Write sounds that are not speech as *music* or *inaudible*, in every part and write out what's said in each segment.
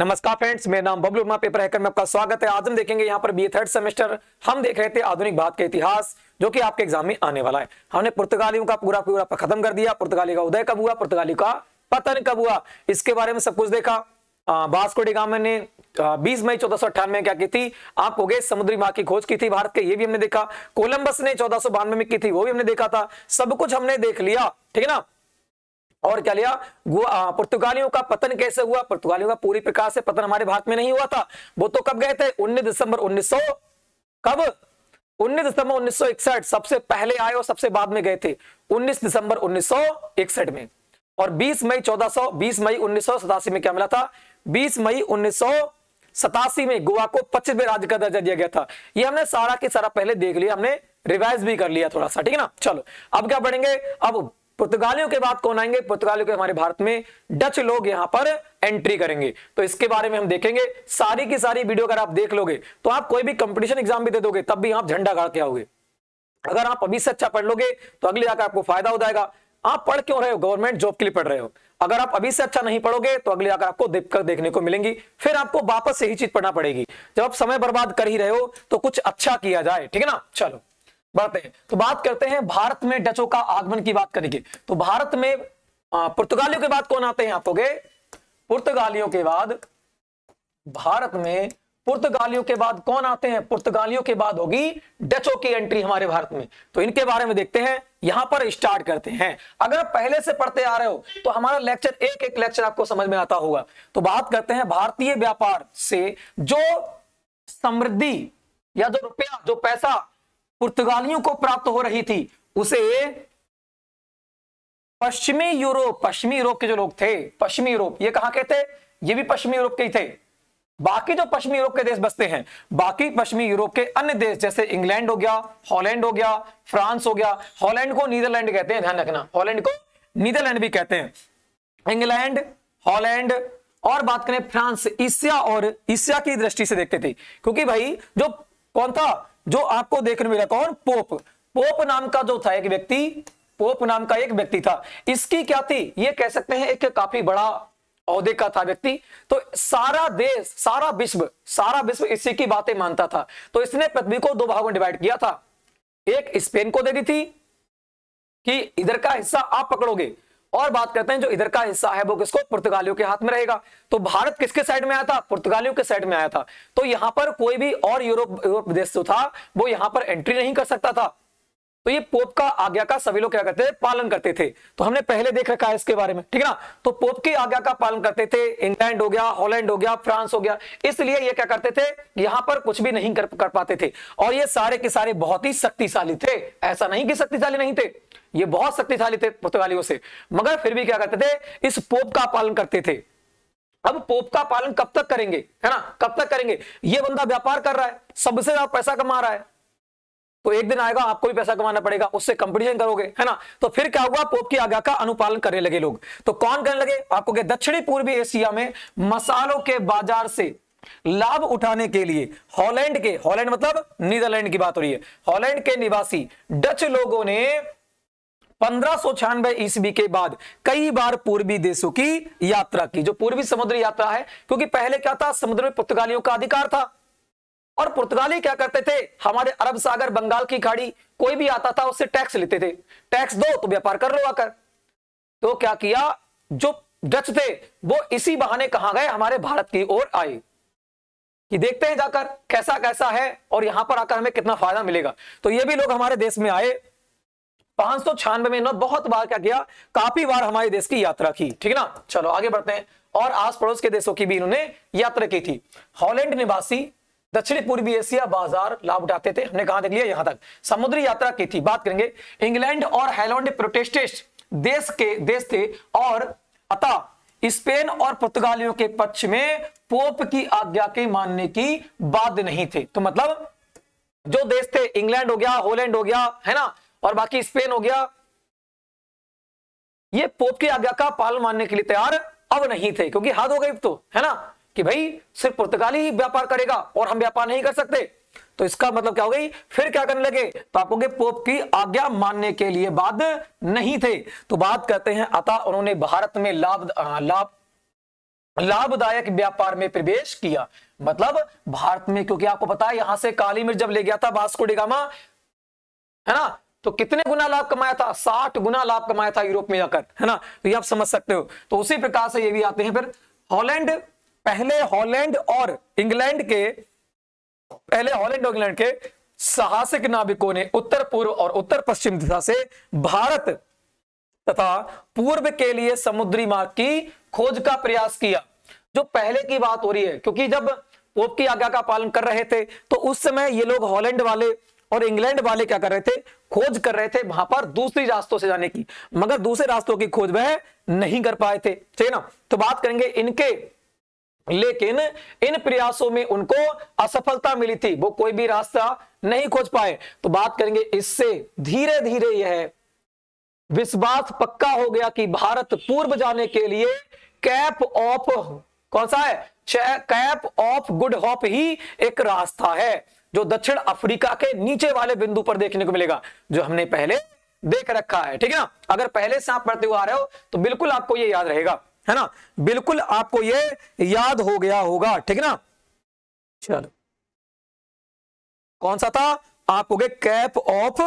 नमस्कार फ्रेंड्स मेरा नाम बबलू वर्मा पेपर हैकर में आपका स्वागत है आज हम देखेंगे यहाँ पर बी थर्ड सेमेस्टर हम देख रहे थे आधुनिक भारत के इतिहास जो कि आपके एग्जाम में आने वाला है हमने पुर्तगालियों का पूरा पूरा खत्म कर दिया पुर्तगाली का उदय कब हुआ पुर्तगाली का पतन कब हुआ इसके बारे में सब कुछ देखा बास्को डिगाम ने बीस मई चौदह में क्या की थी आपको गए समुद्री माँ की खोज की थी भारत के ये भी हमने देखा कोलम्बस ने चौदह में की थी वो भी हमने देखा था सब कुछ हमने देख लिया ठीक है ना और क्या लिया पुर्तगालियों का पतन कैसे हुआ पुर्तगालियों का पूरी प्रकार से पतन हमारे भारत में नहीं हुआ था वो तो कब गए थे उन्नीस दिसंबर उन्नीस कब उन्नीस दिसंबर उन्नीस सबसे पहले आए और सबसे बाद में गए थे उन्नीस दिसंबर उन्नीस में और 20 मई 1400 20 मई उन्नीस में क्या मिला था 20 मई उन्नीस सतासी में गोवा को पच्चीसवें राज्य का दर्जा दिया गया था ये हमने सारा के सारा पहले देख लिया हमने रिवाइज भी कर लिया थोड़ा सा ठीक है ना चलो अब क्या बढ़ेंगे अब पुर्तगालियों के बाद कौन आएंगे पुर्तगालियों के हमारे भारत में डच लोग यहां पर एंट्री करेंगे तो इसके बारे में हम देखेंगे सारी की सारी वीडियो अगर आप देख लोगे तो आप कोई भी कंपटीशन एग्जाम भी दे दोगे तब भी आप झंडा गाड़ के आओगे अगर आप अभी से अच्छा पढ़ लोगे तो अगले जाकर आपको फायदा हो जाएगा आप पढ़ क्यों रहे हो गवर्नमेंट जॉब के लिए पढ़ रहे हो अगर आप अभी से अच्छा नहीं पढ़ोगे तो अगले जाकर आपको दिक्कत देखने को मिलेंगी फिर आपको वापस से ही चीज पढ़ना पड़ेगी जब आप समय बर्बाद कर ही रहे हो तो कुछ अच्छा किया जाए ठीक है ना चलो बढ़ते हैं तो बात करते हैं भारत में डचों का आगमन की बात करेंगे तो भारत में पुर्तगालियों के बाद कौन आते हैं आपोगे पुर्तगालियों के बाद भारत में पुर्तगालियों के बाद कौन आते हैं पुर्तगालियों के बाद होगी डचो की एंट्री हमारे भारत में तो इनके बारे में देखते हैं यहां पर स्टार्ट करते हैं अगर पहले से पढ़ते आ रहे हो तो हमारा लेक्चर एक एक लेक्चर आपको समझ में आता होगा तो बात करते हैं भारतीय व्यापार से जो समृद्धि या जो रुपया जो पैसा पुर्तगालियों को प्राप्त हो रही थी उसे पश्चिमी यूरोप पश्चिमी यूरोप के जो लोग थे पश्चिमी यूरोप ये कहा के थे ये भी पश्चिमी यूरोप के ही थे बाकी जो पश्चिमी यूरोप के देश बसते हैं बाकी पश्चिमी यूरोप के अन्य देश जैसे इंग्लैंड हो गया हॉलैंड हो गया फ्रांस हो गया हॉलैंड को नीदरलैंड कहते हैं ध्यान रखना हॉलैंड को नीदरलैंड भी कहते हैं इंग्लैंड हॉलैंड और बात करें फ्रांस ईसिया और ईसिया की दृष्टि से देखते थे क्योंकि भाई जो कौन था जो आपको देखने मिला कौन पोप पोप नाम का जो था एक व्यक्ति पोप नाम का एक व्यक्ति था इसकी क्या थी ये कह सकते हैं एक काफी बड़ा औहदे का था व्यक्ति तो सारा देश सारा विश्व सारा विश्व इसी की बातें मानता था तो इसने पृथ्वी को दो भागों में डिवाइड किया था एक स्पेन को दे दी थी कि इधर का हिस्सा आप पकड़ोगे और बात करते हैं जो इधर का हिस्सा है वो किसको पुर्तगालियों के हाथ में रहेगा तो भारत किसके साइड में आया था पुर्तगालियों के साइड में आया था तो यहां पर कोई भी और यूरोप यूरोप देश जो था वो यहां पर एंट्री नहीं कर सकता था तो ये पोप का आज्ञा का सभी लोग क्या करते थे पालन करते थे तो हमने पहले देख रखा है इसके बारे में ठीक है ना तो पोप की आज्ञा का पालन करते थे इंग्लैंड हो गया हॉलैंड हो गया फ्रांस हो गया इसलिए ये क्या करते थे यहां पर कुछ भी नहीं कर, कर पाते थे और ये सारे के सारे बहुत ही शक्तिशाली थे ऐसा नहीं कि शक्तिशाली नहीं थे ये बहुत शक्तिशाली थे पुर्तगालियों से मगर फिर भी क्या करते थे इस पोप का पालन करते थे अब पोप का पालन कब तक करेंगे है ना कब तक करेंगे ये बंदा व्यापार कर रहा है सबसे ज्यादा पैसा कमा रहा है तो एक दिन आएगा आपको भी पैसा कमाना पड़ेगा उससे कंपटीशन करोगे है ना तो फिर क्या हुआ पोप की आज्ञा का अनुपालन करने लगे लोग तो कौन करने लगे आपको दक्षिणी पूर्वी एशिया में मसालों के बाजार से लाभ उठाने के लिए हॉलैंड के हॉलैंड मतलब नीदरलैंड की बात हो रही है हॉलैंड के निवासी डच लोगों ने पंद्रह ईस्वी के बाद कई बार पूर्वी देशों की यात्रा की जो पूर्वी समुद्र यात्रा है क्योंकि पहले क्या था समुद्र में पुर्तगालियों का अधिकार था और पुर्तगाली क्या करते थे हमारे अरब सागर बंगाल की खाड़ी कोई भी आता था उससे टैक्स लेते थे टैक्स दो तो व्यापार कर लो आकर तो क्या किया जो डच थे वो इसी बहाने कहा गए हमारे भारत की ओर आए कि देखते हैं जाकर कैसा कैसा है और यहां पर आकर हमें कितना फायदा मिलेगा तो ये भी लोग हमारे देश में आए पांच सौ छियानवे में ना बहुत बार क्या किया काफी बार हमारे देश की यात्रा की ठीक है ना चलो आगे बढ़ते हैं और आस पड़ोस के देशों की भी इन्होंने यात्रा की थी हॉलैंड निवासी दक्षिण पूर्वी एशिया बाजार लाभ उठाते थे हमने कहा देख लिया यहां तक समुद्री यात्रा की थी बात करेंगे इंग्लैंड और हाईलैंड प्रोटेस्टेस्ट देश के देश थे और अतः स्पेन और पुर्तगालियों के पक्ष में पोप की आज्ञा के मानने की बात नहीं थे तो मतलब जो देश थे इंग्लैंड हो गया होलैंड हो गया है ना और बाकी स्पेन हो गया ये पोप की आज्ञा का पालन मानने के लिए तैयार अब नहीं थे क्योंकि हाथ हो गई तो है ना कि भाई सिर्फ पुर्तगाली ही व्यापार करेगा और हम व्यापार नहीं कर सकते तो इसका मतलब क्या हो गई फिर क्या करने लगे तो आप लोग पोप की आज्ञा मानने के लिए बाद नहीं थे तो बात करते हैं अतः उन्होंने भारत में लाभ लाभ लाभदायक व्यापार में प्रवेश किया मतलब भारत में क्योंकि आपको पता है यहां से काली मिर्च जब ले गया था बास्को डिगामा है ना तो कितने गुना लाभ कमाया था साठ गुना लाभ कमाया था यूरोप में जाकर है ना तो ये आप समझ सकते हो तो उसी प्रकार से ये भी आते हैं फिर हॉलैंड पहले हॉलैंड और इंग्लैंड के पहले हॉलैंड और इंग्लैंड के साहसिक नाविकों ने उत्तर पूर्व और उत्तर पश्चिम दिशा से भारत तथा पूर्व के लिए समुद्री मार्ग की खोज का प्रयास किया जो पहले की बात हो रही है क्योंकि जब पोप की आज्ञा का पालन कर रहे थे तो उस समय ये लोग हॉलैंड वाले और इंग्लैंड वाले क्या कर रहे थे खोज कर रहे थे वहां पर दूसरी रास्तों से जाने की मगर दूसरे रास्तों की खोज वह नहीं कर पाए थे ठीक है ना तो बात करेंगे इनके लेकिन इन प्रयासों में उनको असफलता मिली थी वो कोई भी रास्ता नहीं खोज पाए तो बात करेंगे इससे धीरे धीरे यह विश्वास पक्का हो गया कि भारत पूर्व जाने के लिए कैप ऑफ कौन सा है कैप ऑफ गुड हॉप ही एक रास्ता है जो दक्षिण अफ्रीका के नीचे वाले बिंदु पर देखने को मिलेगा जो हमने पहले देख रखा है ठीक है ना अगर पहले से आप पढ़ते हुए आ रहे हो तो बिल्कुल आपको ये याद रहेगा है ना बिल्कुल आपको ये याद हो गया होगा ठीक ना चलो कौन सा था आप हो गए कैप ऑफ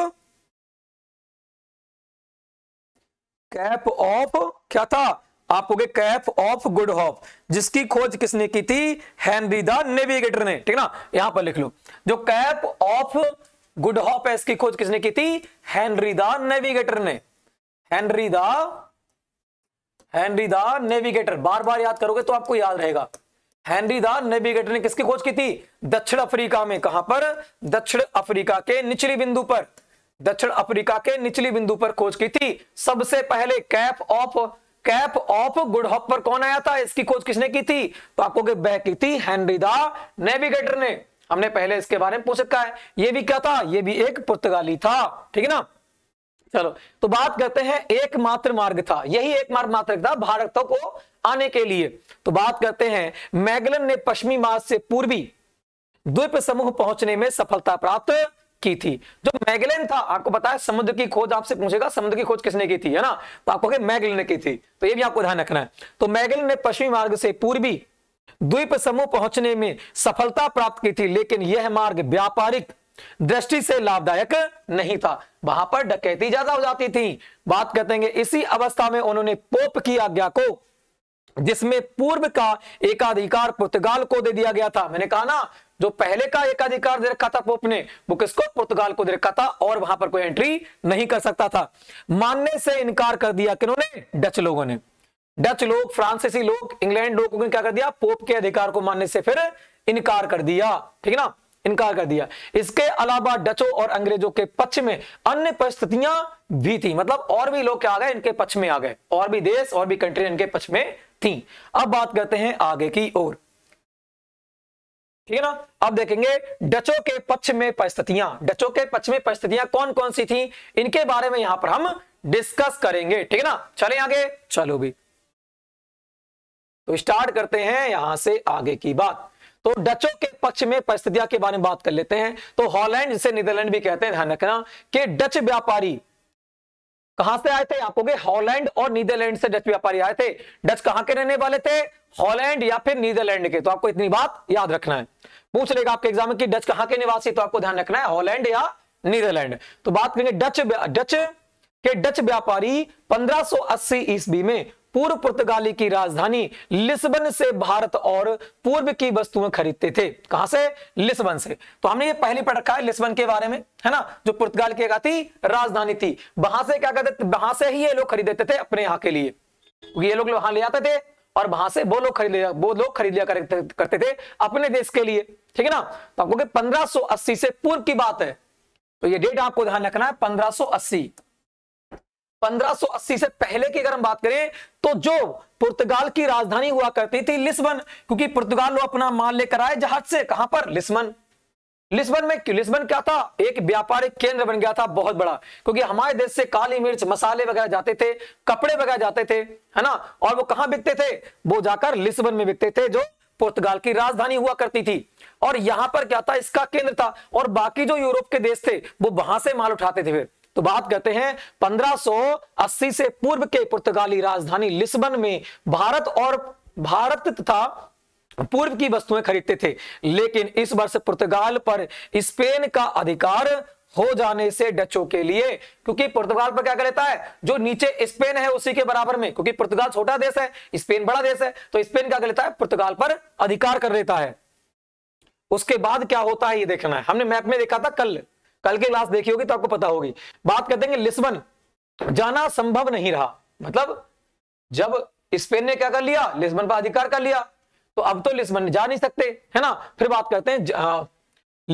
कैप ऑफ क्या था आप हो गए कैफ ऑफ गुड हॉफ जिसकी खोज किसने की थी हेनरी द नेविगेटर ने ठीक ना यहां पर लिख लो जो कैप ऑफ गुड हॉप है इसकी खोज किसने की थी हेनरी द नेविगेटर ने Henry the Henry the Navigator बार बार याद करोगे तो आपको याद रहेगा हेनरी द नेविगेटर ने किसकी खोज की थी दक्षिण अफ्रीका में कहां पर दक्षिण अफ्रीका के निचली बिंदु पर दक्षिण अफ्रीका के निचली बिंदु पर खोज की थी सबसे पहले Cape of Cape of Good Hope पर कौन आया था इसकी खोज किसने की थी तो आपको बैक की थी हेनरी द नेविगेटर ने हमने पहले इसके बारे में पूछ रखा है ये भी क्या था ये भी एक पुर्तगाली था ठीक है ना चलो तो बात करते हैं एकमात्र मार्ग था यही एक मार्ग मात्र था भारत को आने के लिए तो बात करते हैं मैगलन ने पश्चिमी मार्ग से पूर्वी द्वीप समूह पहुंचने में सफलता प्राप्त की थी जो मैगलेन था आपको बताया समुद्र की खोज आपसे पूछेगा समुद्र की खोज किसने की थी है ना तो आपको मैगलेन ने की थी तो ये भी आपको ध्यान रखना है तो मैगलेन ने पश्चिमी मार्ग से पूर्वी द्वीप समूह पहुंचने में सफलता प्राप्त की थी लेकिन यह मार्ग व्यापारिक दृष्टि से लाभदायक नहीं था वहां पर डकैती ज्यादा हो जाती थी बात करते हैं इसी अवस्था में उन्होंने पोप की आज्ञा को जिसमें पूर्व का एकाधिकार पुर्तगाल को दे दिया गया था मैंने कहा ना जो पहले का एक अधिकार दे रखा था पोप ने वो किसको पुर्तगाल को दे रखा था और वहां पर कोई एंट्री नहीं कर सकता था मानने से इनकार कर दिया किन्होंने डच लोगों ने डच लोग फ्रांसीसी लोग इंग्लैंड लोगों ने क्या कर दिया पोप के अधिकार को मानने से फिर इनकार कर दिया ठीक है ना इनकार कर दिया इसके अलावा डचों और अंग्रेजों के पक्ष में अन्य परिस्थितियां भी थी मतलब और भी लोग क्या आ गए इनके पक्ष में आ गए और भी देश और भी कंट्री इनके पक्ष में थी अब बात करते हैं आगे की ओर ठीक है ना अब देखेंगे डचों के पक्ष में परिस्थितियां डचो के पक्ष में परिस्थितियां कौन कौन सी थी इनके बारे में यहां पर हम डिस्कस करेंगे ठीक है ना चले आगे चलो भी तो स्टार्ट करते हैं यहां से आगे की बात तो डचों के पक्ष में परिस्थितियां के बारे में बात कर लेते हैं तो हॉलैंड जिसे नीदरलैंड भी कहते हैं ध्यान रखना कि डच व्यापारी कहां से आए थे आपको हॉलैंड और नीदरलैंड से डच व्यापारी आए थे डच कहां के रहने वाले थे हॉलैंड या फिर नीदरलैंड के तो आपको इतनी बात याद रखना है पूछ लेगा आपके एग्जाम में कि डच कहां के निवासी तो आपको ध्यान रखना है हॉलैंड या नीदरलैंड तो बात करेंगे डच डच के डच व्यापारी 1580 ईस्वी में पूर्व पुर्तगाली की राजधानी लिस्बन से भारत और पूर्व की वस्तुएं खरीदते थे कहां से लिस्बन से तो हमने ये पहले पढ़ रखा है लिस्बन के बारे में है ना जो पुर्तगाल की थी राजधानी थी वहां से क्या कहते वहां से ही ये लोग खरीदते थे अपने यहां के लिए ये लोग वहां ले जाते थे और वहां से वो लोग खरीद लिया वो लोग खरीद लिया करते थे अपने देश के लिए ठीक है ना तो आपको पंद्रह सो अस्सी से पूर्व की बात है तो ये डेट आपको ध्यान रखना है पंद्रह सो अस्सी 1580 से पहले की अगर हम बात करें तो जो पुर्तगाल की राजधानी हुआ करती थी लिस्बन क्योंकि पुर्तगाल लोग अपना माल लेकर आए जहाज से कहां पर लिस्बन लिस्बन में लिस्बन क्या था एक व्यापारिक केंद्र बन गया था बहुत बड़ा क्योंकि हमारे देश से काली मिर्च मसाले वगैरह जाते थे कपड़े वगैरह जाते थे है ना और वो कहां बिकते थे वो जाकर लिस्बन में बिकते थे जो पुर्तगाल की राजधानी हुआ करती थी और यहां पर क्या था इसका केंद्र था और बाकी जो यूरोप के देश थे वो वहां से माल उठाते थे फिर तो बात करते हैं 1580 से पूर्व के पुर्तगाली राजधानी लिस्बन में भारत और भारत तथा पूर्व की वस्तुएं खरीदते थे लेकिन इस वर्ष पुर्तगाल पर स्पेन का अधिकार हो जाने से डचों के लिए क्योंकि पुर्तगाल पर क्या लेता है जो नीचे स्पेन है उसी के बराबर में क्योंकि पुर्तगाल छोटा देश है स्पेन बड़ा देश है तो स्पेन क्या कर लेता है पुर्तगाल पर अधिकार कर लेता है उसके बाद क्या होता है ये देखना है हमने मैप में देखा था कल कल की क्लास देखी होगी तो आपको पता होगी बात कर देंगे लिस्बन जाना संभव नहीं रहा मतलब जब स्पेन ने क्या कर लिया लिस्बन पर अधिकार कर लिया तो अब तो लिस्बन जा नहीं सकते है ना फिर बात करते हैं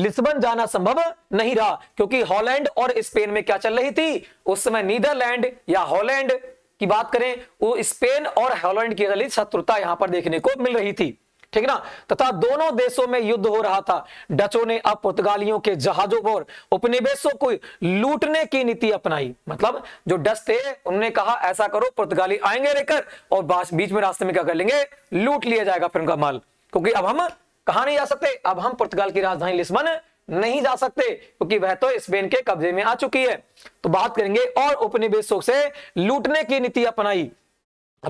लिस्बन जाना संभव नहीं रहा क्योंकि हॉलैंड और स्पेन में क्या चल रही थी उस समय नीदरलैंड या हॉलैंड की बात करें वो स्पेन और हॉलैंड की शत्रुता यहां पर देखने को मिल रही थी ठीक ना तथा दोनों देशों में युद्ध हो रहा था डचों ने अब पुर्तगालियों के जहाजों पर उपनिवेशों को लूटने की नीति अपनाई मतलब जो डच थे उन्होंने कहा ऐसा करो पुर्तगाली आएंगे लेकर और बीच में रास्ते में क्या कर लेंगे लूट लिया जाएगा फिर उनका माल क्योंकि अब हम कहा नहीं जा सकते अब हम पुर्तगाल की राजधानी लिस्बन नहीं जा सकते क्योंकि वह तो स्पेन के कब्जे में आ चुकी है तो बात करेंगे और उपनिवेशों से लूटने की नीति अपनाई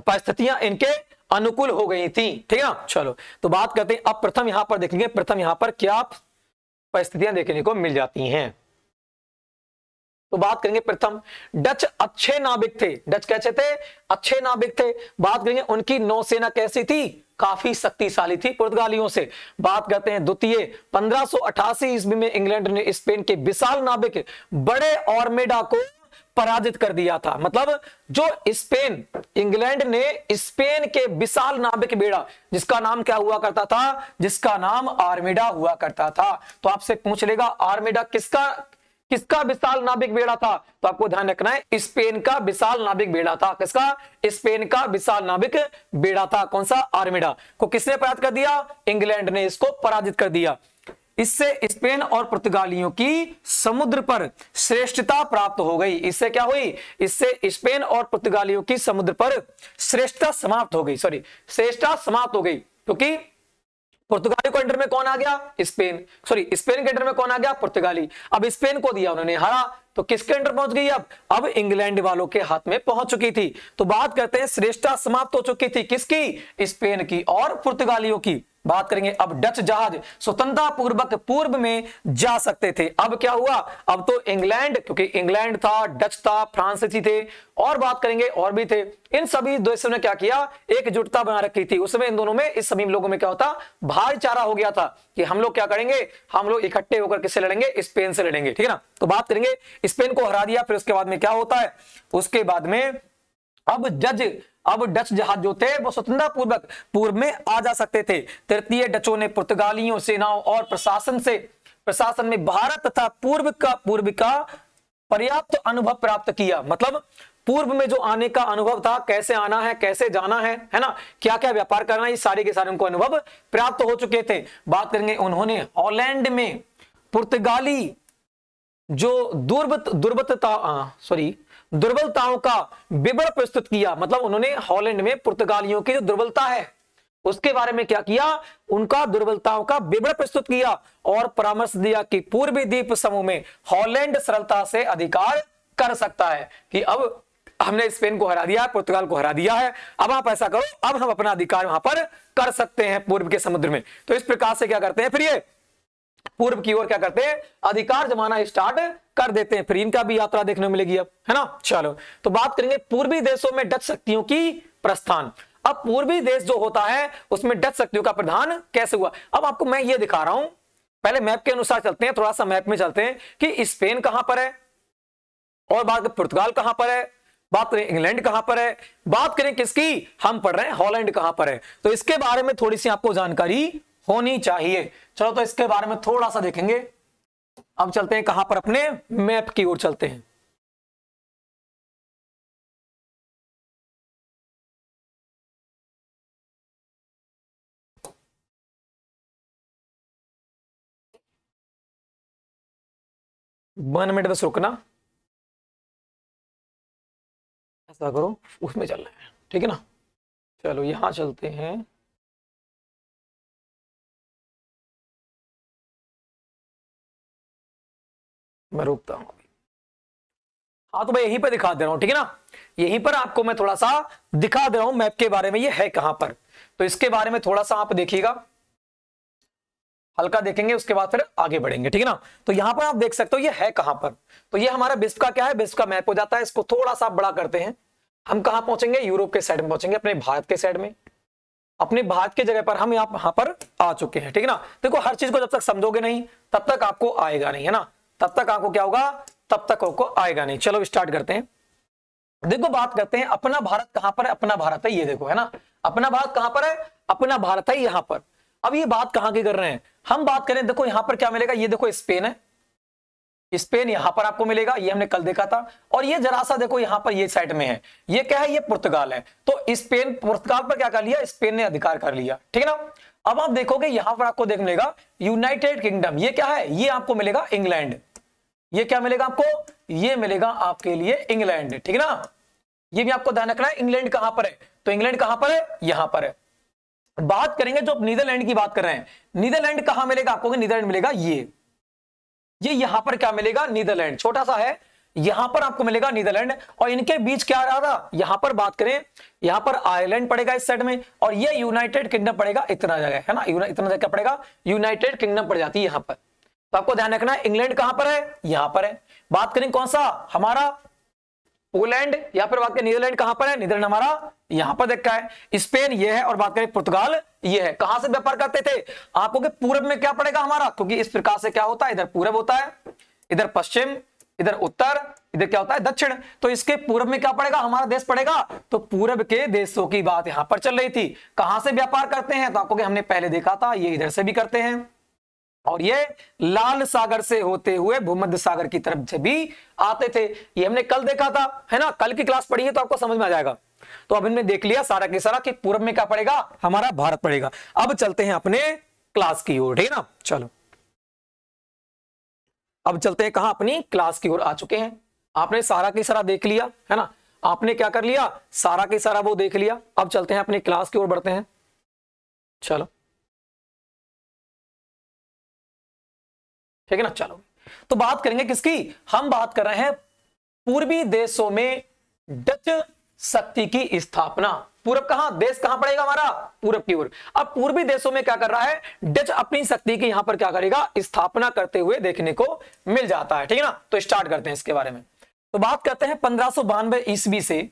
परिस्थितियां इनके अनुकूल हो गई थी ठीक है ना चलो तो बात करते हैं अब प्रथम यहां पर देखेंगे प्रथम यहां पर क्या परिस्थितियां देखने को मिल जाती हैं तो बात करेंगे प्रथम डच अच्छे नाविक थे डच कैसे थे अच्छे नाविक थे बात करेंगे उनकी नौसेना कैसी थी काफी शक्तिशाली थी पुर्तगालियों से बात करते हैं द्वितीय 1588 ईस्वी में इंग्लैंड ने स्पेन के विशाल नाविक बड़े ऑर्मेडा को पराजित कर दिया था मतलब जो स्पेन इंग्लैंड ने स्पेन के विशाल नाभिक बेड़ा जिसका नाम क्या हुआ करता था जिसका नाम आर्मेडा हुआ करता था तो आपसे पूछ लेगा आर्मेडा किसका किसका विशाल नाभिक बेड़ा था तो आपको ध्यान रखना है स्पेन का विशाल नाभिक बेड़ा था किसका स्पेन का विशाल नाभिक बेड़ा था कौन सा आर्मेडा को किसने पराजित कर दिया इंग्लैंड ने इसको पराजित कर दिया इससे स्पेन और पुर्तगालियों की समुद्र पर श्रेष्ठता प्राप्त हो गई इससे क्या हुई इससे स्पेन और पुर्तगालियों की समुद्र पर श्रेष्ठता समाप्त हो गई सॉरी श्रेष्ठता समाप्त हो गई क्योंकि पुर्तगाली को अंडर में कौन आ गया स्पेन सॉरी स्पेन के अंडर में कौन आ गया पुर्तगाली अब स्पेन को दिया उन्होंने हरा तो किसके अंडर पहुंच गई अब अब इंग्लैंड वालों के हाथ में पहुंच चुकी थी तो बात करते हैं श्रेष्ठता समाप्त हो चुकी थी किसकी स्पेन की और पुर्तगालियों की बात करेंगे अब डच जहाज स्वतंत्रता पूर्वक पूर्व में जा सकते थे अब क्या हुआ अब तो इंग्लैंड क्योंकि इंग्लैंड था डच था फ्रांसीसी थे और बात करेंगे और भी थे इन सभी देशों ने क्या किया एकजुटता बना रखी थी उसमें इन दोनों में इस सभी लोगों में क्या होता भाईचारा हो गया था कि हम लोग क्या करेंगे हम लोग इकट्ठे होकर किससे लड़ेंगे स्पेन से लड़ेंगे ठीक है ना तो बात करेंगे स्पेन को हरा दिया फिर उसके बाद में क्या होता है उसके बाद में अब जज अब डच जहाज जो थे वो स्वतंत्रता पूर्वक पूर्व में आ जा सकते थे तृतीय डचों ने पुर्तगालियों सेनाओं और प्रशासन से प्रशासन में भारत तथा पूर्व का पूर्व का पर्याप्त अनुभव प्राप्त किया मतलब पूर्व में जो आने का अनुभव था कैसे आना है कैसे जाना है है ना क्या क्या व्यापार करना है सारे के सारे उनको अनुभव प्राप्त हो चुके थे बात करेंगे उन्होंने हॉलैंड में पुर्तगाली जो दुर्बत दुर्बतता सॉरी दुर्बलताओं का विवरण प्रस्तुत किया मतलब उन्होंने हॉलैंड में पुर्तगालियों की जो दुर्बलता है उसके बारे में क्या किया उनका दुर्बलताओं का विवरण प्रस्तुत किया और परामर्श दिया कि पूर्वी द्वीप समूह में हॉलैंड सरलता से अधिकार कर सकता है कि अब हमने स्पेन को हरा दिया पुर्तगाल को हरा दिया है अब आप ऐसा करो अब हम अपना अधिकार वहां पर कर सकते हैं पूर्व के समुद्र में तो इस प्रकार से क्या करते हैं फिर ये पूर्व की ओर क्या करते हैं अधिकार जमाना स्टार्ट कर देते हैं फिर इनका भी यात्रा देखने मिलेगी अब है ना चलो तो बात करेंगे पूर्वी देशों में डच शक्तियों की प्रस्थान अब पूर्वी देश जो होता है उसमें डच शक्तियों का प्रधान कैसे हुआ अब आपको मैं ये दिखा रहा हूं पहले मैप के अनुसार चलते हैं थोड़ा सा मैप में चलते हैं कि स्पेन कहां पर है और बात पुर्तगाल कहां पर है बात करें इंग्लैंड कहां पर है बात करें किसकी हम पढ़ रहे हैं हॉलैंड कहां पर है तो इसके बारे में थोड़ी सी आपको जानकारी होनी चाहिए चलो तो इसके बारे में थोड़ा सा देखेंगे अब चलते हैं कहां पर अपने मैप की ओर चलते हैं वन मिनट बस रुकना ऐसा करो उसमें चलना है ठीक है ना चलो यहां चलते हैं मैं रोकता हूं हाँ तो मैं यहीं पर दिखा दे रहा हूं ठीक है ना यहीं पर आपको मैं थोड़ा सा दिखा दे रहा हूं मैप के बारे में ये है कहां पर तो इसके बारे में थोड़ा सा आप देखिएगा हल्का देखेंगे उसके बाद फिर आगे बढ़ेंगे ठीक है ना तो यहां पर आप देख सकते हो ये है कहां पर तो ये हमारा विश्व का क्या है विश्व का मैप हो जाता है इसको थोड़ा सा बड़ा करते हैं हम कहा पहुंचेंगे यूरोप के साइड में पहुंचेंगे अपने भारत के साइड में अपने भारत की जगह पर हम यहाँ पर आ चुके हैं ठीक है ना देखो हर चीज को जब तक समझोगे नहीं तब तक आपको आएगा नहीं है ना तब तक आपको क्या होगा तब तक आपको आएगा नहीं चलो स्टार्ट करते हैं देखो बात करते हैं अपना भारत कहां पर है अपना भारत है ये देखो है ना अपना भारत कहां पर है अपना भारत है यहां पर अब ये बात कहां की कर रहे हैं हम बात करें देखो यहां पर क्या मिलेगा ये देखो स्पेन है स्पेन यहां पर आपको मिलेगा ये हमने कल देखा था और ये जरा सा देखो यहां पर ये साइड में है ये क्या है ये पुर्तगाल है तो स्पेन पुर्तगाल पर क्या कर लिया स्पेन ने अधिकार कर लिया ठीक है ना अब आप देखोगे यहां पर आपको देख मिलेगा यूनाइटेड किंगडम ये क्या है ये आपको मिलेगा इंग्लैंड ये क्या मिलेगा आपको ये मिलेगा आपके लिए इंग्लैंड ठीक है ना ये भी आपको ध्यान रखना है इंग्लैंड कहां पर है तो इंग्लैंड कहां पर है यहां पर है बात करेंगे जो नीदरलैंड की बात कर रहे हैं नीदरलैंड कहां मिलेगा आपको नीदरलैंड मिलेगा ये ये यहां पर क्या मिलेगा नीदरलैंड छोटा सा है यहां पर आपको मिलेगा नीदरलैंड और इनके बीच क्या रहा था यहां पर बात करें यहां पर आयरलैंड पड़ेगा इस साइड में और ये यूनाइटेड किंगडम पड़ेगा इतना जगह है ना इतना जगह पड़ेगा यूनाइटेड किंगडम पड़ जाती है यहां पर तो आपको ध्यान रखना है इंग्लैंड कहां पर है यहां पर है बात करें कौन सा हमारा पोलैंड या फिर बात करें नीदरलैंड कहां पर है नीदरलैंड हमारा यहां पर देखा है स्पेन ये है और बात करें पुर्तगाल ये है कहां से व्यापार करते थे आपको कि पूरब में क्या पड़ेगा हमारा क्योंकि इस प्रकार से क्या होता है इधर पूरब होता है इधर पश्चिम इधर उत्तर इधर क्या होता है दक्षिण तो इसके पूर्व में क्या पड़ेगा हमारा देश पड़ेगा तो पूर्व के देशों की बात यहां पर चल रही थी कहां से व्यापार करते हैं तो आपको हमने पहले देखा था ये इधर से भी करते हैं और ये लाल सागर से होते हुए भूमध्य सागर की तरफ जब भी आते थे ये हमने कल देखा था है ना कल की क्लास पढ़ी है तो आपको समझ में आ जाएगा तो अब हमने देख लिया सारा के सारा कि पूर्व में क्या पड़ेगा हमारा भारत पड़ेगा अब चलते हैं अपने क्लास की ओर ठीक है ना चलो अब चलते हैं कहा अपनी क्लास की ओर आ चुके हैं आपने सारा के सारा देख लिया है ना आपने क्या कर लिया सारा के सारा वो देख लिया अब चलते हैं अपनी क्लास की ओर बढ़ते हैं चलो ठीक है ना चलो तो बात करेंगे किसकी हम बात कर रहे हैं पूर्वी देशों में डच शक्ति की स्थापना पूरब कहां देश कहां पड़ेगा हमारा पूरब की ओर अब पूर्वी देशों में क्या कर रहा है डच अपनी शक्ति की यहां पर क्या करेगा स्थापना करते हुए देखने को मिल जाता है ठीक है ना तो स्टार्ट करते हैं इसके बारे में तो बात करते हैं पंद्रह ईस्वी से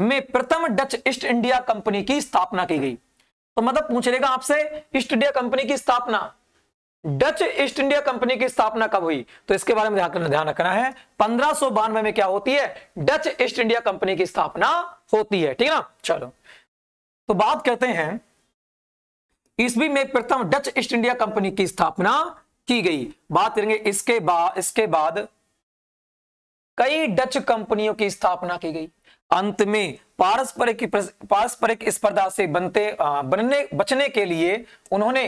में प्रथम डच ईस्ट इंडिया कंपनी की स्थापना की गई तो मतलब पूछ लेगा आपसे ईस्ट इंडिया कंपनी की स्थापना डच ईस्ट इंडिया कंपनी की स्थापना कब हुई तो इसके बारे में ध्यान रखना है पंद्रह में क्या होती है डच ईस्ट इंडिया कंपनी की स्थापना होती है ठीक है ना चलो तो बात करते हैं ईस्वी में प्रथम डच ईस्ट इंडिया कंपनी की स्थापना की गई बात करेंगे इसके बाद इसके बाद कई डच कंपनियों की स्थापना की गई अंत में पारस्परिक पारस्परिक स्पर्धा से बनते बनने बचने के लिए उन्होंने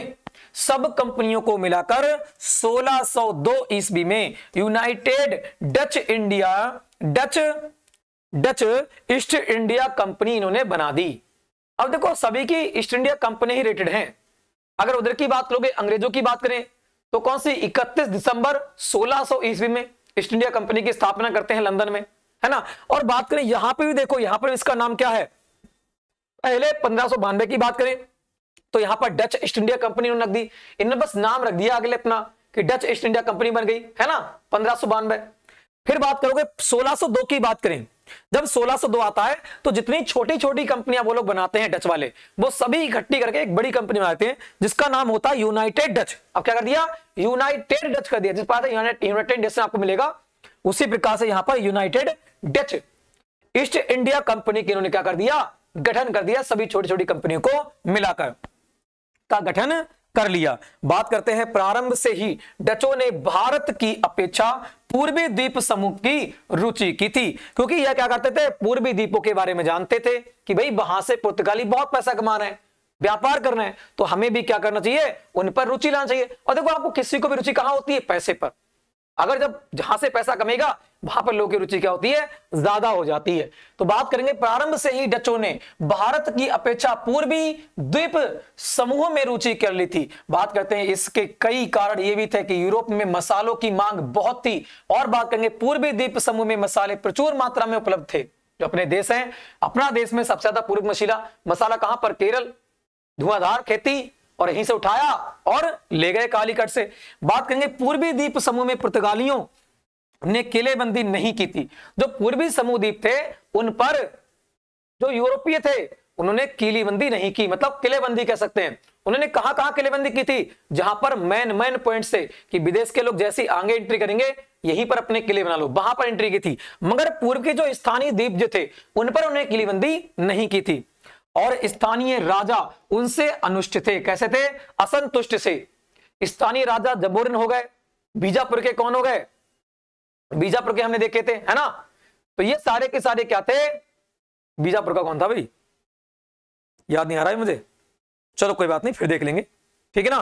सब कंपनियों को मिलाकर 1602 ईस्वी में United Dutch India Dutch Dutch East India Company इन्होंने बना दी अब देखो सभी की ईस्ट इंडिया कंपनी ही रेटेड हैं अगर उधर की बात करोगे अंग्रेजों की बात करें तो कौन सी 31 दिसंबर 1600 ईस्वी में ईस्ट इंडिया कंपनी की स्थापना करते हैं लंदन में है ना और बात करें यहां पे भी देखो यहां पर इसका नाम क्या है पहले पंद्रह की बात करें तो यहां पर डच ईस्ट इंडिया कंपनी रख दी इन्होंने बस नाम रख दिया अगले अपना कि डच ईस्ट इंडिया कंपनी बन गई है ना पंद्रह फिर बात करोगे 1602 की बात करें जब 1602 आता है तो जितनी छोटी छोटी कंपनियां वो लोग बनाते हैं डच वाले वो सभी इकट्ठी करके एक बड़ी कंपनी बनाते हैं जिसका नाम होता है यूनाइटेड डच अब क्या कर दिया यूनाइटेड डच कर दिया जिस पर यूनाइटेड डच आपको मिलेगा उसी प्रकार से यहां पर United Dutch East India Company के इन्होंने क्या कर दिया गठन कर दिया सभी छोटी छोटी कंपनियों को मिलाकर का गठन कर लिया बात करते हैं प्रारंभ से ही डचों ने भारत की अपेक्षा पूर्वी द्वीप समूह की रुचि की थी क्योंकि यह क्या करते थे पूर्वी द्वीपों के बारे में जानते थे कि भाई वहां से पुर्तगाली बहुत पैसा कमा रहे हैं व्यापार कर रहे हैं तो हमें भी क्या करना चाहिए उन पर रुचि लाना चाहिए और देखो आपको किसी को भी रुचि कहां होती है पैसे पर अगर जब जहां से पैसा कमेगा वहां पर लोगों की रुचि क्या होती है ज्यादा हो जाती है तो बात करेंगे प्रारंभ से ही डचों ने भारत की अपेक्षा पूर्वी द्वीप समूह में रुचि कर ली थी बात करते हैं इसके कई कारण ये भी थे कि यूरोप में मसालों की मांग बहुत थी और बात करेंगे पूर्वी द्वीप समूह में मसाले प्रचुर मात्रा में उपलब्ध थे जो अपने देश है अपना देश में सबसे ज्यादा पूर्व मशीला मसाला कहां पर केरल धुआंधार खेती और यहीं से उठाया और ले गए कालीकट से बात करेंगे पूर्वी द्वीप समूह में पुर्तगालियों ने किलेबंदी नहीं की थी जो पूर्वी समूह द्वीप थे उन पर जो यूरोपीय थे उन्होंने किलीबंदी नहीं की मतलब किलेबंदी कह सकते हैं उन्होंने कहा कहा किलेबंदी की थी जहां पर मैन मैन पॉइंट से कि विदेश के लोग जैसे आगे एंट्री करेंगे यहीं पर अपने किले बना लो वहां पर एंट्री की थी मगर पूर्व के जो स्थानीय द्वीप जो थे उन पर उन्होंने किलेबंदी नहीं की थी और स्थानीय राजा उनसे अनुष्ट थे कैसे थे असंतुष्ट से स्थानीय राजा जबोरन हो गए बीजापुर के कौन हो गए बीजापुर के हमने देखे थे है ना तो ये सारे के सारे क्या थे बीजापुर का कौन था भाई याद नहीं आ रहा है मुझे चलो कोई बात नहीं फिर देख लेंगे ठीक है ना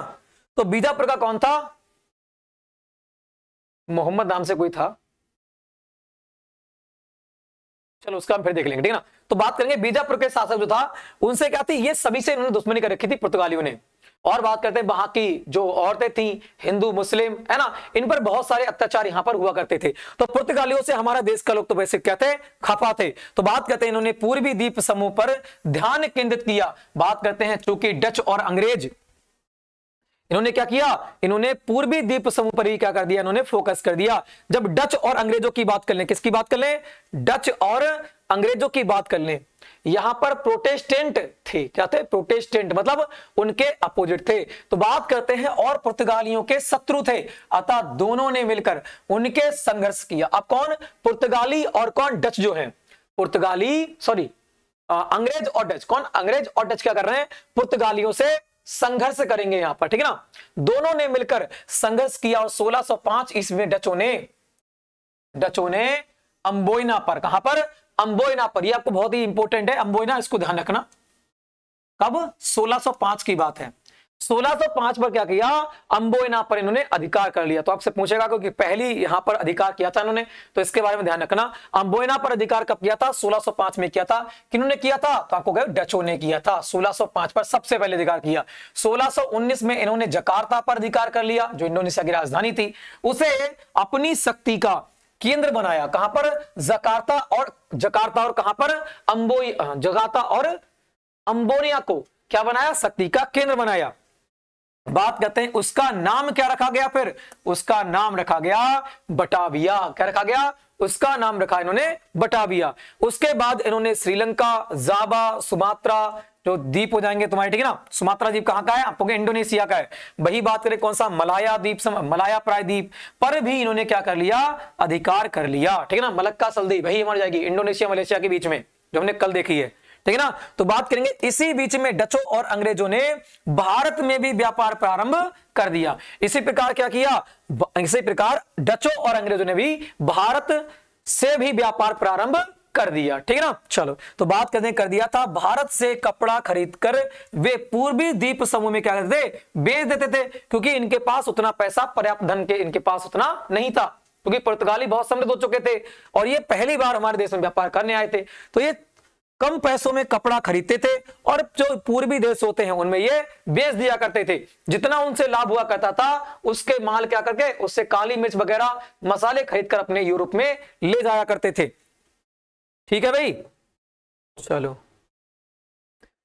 तो बीजापुर का कौन था मोहम्मद नाम से कोई था चलो उसका हम फिर देख लेंगे ठीक है ना तो बात करेंगे बीजापुर के शासक जो था उनसे क्या थी ये सभी से इन्होंने दुश्मनी कर रखी थी पुर्तगालियों ने और बात करते हैं वहां की जो औरतें थी हिंदू मुस्लिम है ना इन पर बहुत सारे अत्याचार यहां पर हुआ करते थे तो पुर्तगालियों से हमारा देश का लोग तो वैसे कहते हैं खफा थे तो बात करते हैं इन्होंने पूर्वी द्वीप समूह पर ध्यान केंद्रित किया बात करते हैं चूंकि डच और अंग्रेज इन्होंने क्या किया इन्होंने पूर्वी द्वीप समूह पर ही क्या कर दिया इन्होंने फोकस कर दिया जब डच और अंग्रेजों की बात कर लें किसकी बात कर लें डच और अंग्रेजों की बात कर लें यहां पर प्रोटेस्टेंट थे क्या थे प्रोटेस्टेंट मतलब उनके अपोजिट थे तो बात करते हैं और पुर्तगालियों के शत्रु थे अतः दोनों ने मिलकर उनके संघर्ष किया अब कौन पुर्तगाली और कौन डच जो है पुर्तगाली सॉरी अंग्रेज और डच कौन अंग्रेज और डच क्या कर रहे हैं पुर्तगालियों से संघर्ष करेंगे यहां पर ठीक है ना दोनों ने मिलकर संघर्ष किया और 1605 ईस्वी में डचों ने डचों ने अंबोइना पर कहां पर अंबोइना पर ये आपको बहुत ही इंपॉर्टेंट है अंबोइना इसको ध्यान रखना कब 1605 की बात है 1605 पर क्या किया अंबोयना पर इन्होंने अधिकार कर लिया तो आपसे पूछेगा क्योंकि पहली यहां पर अधिकार किया था इन्होंने तो इसके बारे में ध्यान रखना अंबोयना पर अधिकार कब किया था 1605 में किया था किन्होंने किया था तो आपको कहो डचो ने किया था 1605 पर सबसे पहले अधिकार किया 1619 में इन्होंने जकार्ता पर अधिकार कर लिया जो इंडोनेशिया की राजधानी थी उसे अपनी शक्ति का केंद्र बनाया कहां पर जकार्ता और जकार्ता और कहां पर अंबोई जगाता और अंबोनिया को क्या बनाया शक्ति का केंद्र बनाया बात करते हैं उसका नाम क्या रखा गया फिर उसका नाम रखा गया बटाविया क्या रखा गया उसका नाम रखा इन्होंने बटाविया उसके बाद इन्होंने श्रीलंका जाबा सुमात्रा जो द्वीप हो जाएंगे तुम्हारे ठीक है ना सुमात्रा द्वीप कहां का है आपको इंडोनेशिया का है वही बात करें कौन सा मलाया द्वीप मलाया प्रायद्वीप पर भी इन्होंने क्या कर लिया अधिकार कर लिया ठीक है ना मलक्का सलदीप वही मर जाएगी इंडोनेशिया मलेशिया के बीच में जो हमने कल देखी है ठीक है ना तो बात करेंगे इसी बीच में डचों और अंग्रेजों ने भारत में भी व्यापार प्रारंभ कर दिया इसी प्रकार क्या किया इसी प्रकार डचो और अंग्रेजों ने भी भारत से भी व्यापार प्रारंभ कर दिया ठीक है ना चलो तो बात करने कर दिया था भारत से कपड़ा खरीद कर वे पूर्वी द्वीप समूह में क्या करते थे बेच देते थे क्योंकि इनके पास उतना पैसा पर्याप्त धन के इनके पास उतना नहीं था क्योंकि पुर्तगाली बहुत समृद्ध हो चुके थे और ये पहली बार हमारे देश में व्यापार करने आए थे तो ये कम पैसों में कपड़ा खरीदते थे और जो पूर्वी देश होते हैं उनमें ये बेच दिया करते थे जितना उनसे लाभ हुआ करता था उसके माल क्या करके उससे काली मिर्च वगैरह मसाले खरीद कर अपने यूरोप में ले जाया करते थे ठीक है भाई चलो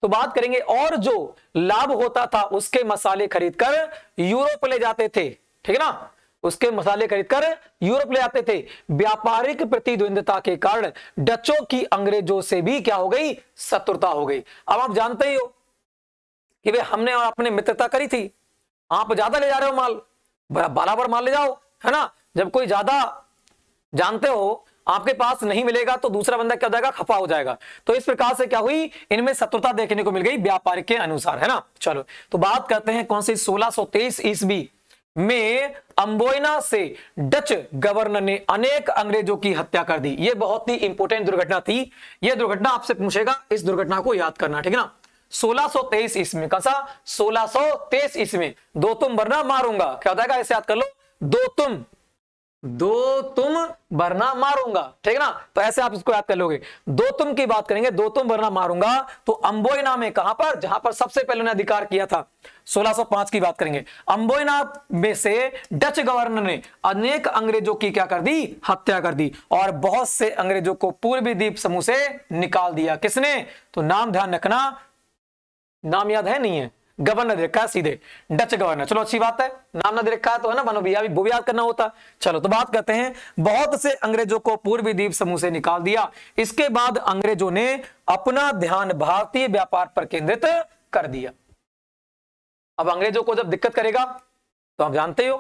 तो बात करेंगे और जो लाभ होता था उसके मसाले खरीद कर यूरोप ले जाते थे ठीक है ना उसके मसाले खरीदकर यूरोप ले आते थे व्यापारिक प्रतिद्वंदता के कारण डचों की अंग्रेजों से भी क्या हो गई शत्रुता हो गई अब आप जानते ही हो कि भाई हमने और आपने मित्रता करी थी आप ज्यादा ले जा रहे हो माल बराबर माल ले जाओ है ना जब कोई ज्यादा जानते हो आपके पास नहीं मिलेगा तो दूसरा बंदा क्या हो जाएगा खफा हो जाएगा तो इस प्रकार से क्या हुई इनमें शत्रुता देखने को मिल गई व्यापार के अनुसार है ना चलो तो बात करते हैं कौन सी सोलह तेईस ईस्वी में अंबोइना से डच गवर्नर ने अनेक अंग्रेजों की हत्या कर दी यह बहुत ही इंपोर्टेंट दुर्घटना थी यह दुर्घटना आपसे पूछेगा इस दुर्घटना को याद करना ठीक है ना 1623 ईस्वी में कौन सा 1623 ईस्वी में दो तुम वरना मारूंगा क्या होता है इसे याद कर लो दो तुम दो तुम वरना मारूंगा ठीक है ना तो ऐसे आप इसको याद कर लोगे दो तुम की बात करेंगे दो तुम वरना मारूंगा तो अम्बोइना में कहां पर जहां पर सबसे पहले ने अधिकार किया था 1605 की बात करेंगे अम्बोइना में से डच गवर्नर ने अनेक अंग्रेजों की क्या कर दी हत्या कर दी और बहुत से अंग्रेजों को पूर्वी द्वीप समूह से निकाल दिया किसने तो नाम ध्यान रखना नाम याद है नहीं है गवर्नर दे रखा है सीधे डच गवर्नर चलो अच्छी बात है नाम ना दे रखा है तो है ना बनो भैया वो भी याद करना होता चलो तो बात करते हैं बहुत से अंग्रेजों को पूर्वी द्वीप समूह से निकाल दिया इसके बाद अंग्रेजों ने अपना ध्यान भारतीय व्यापार पर केंद्रित कर दिया अब अंग्रेजों को जब दिक्कत करेगा तो आप जानते हो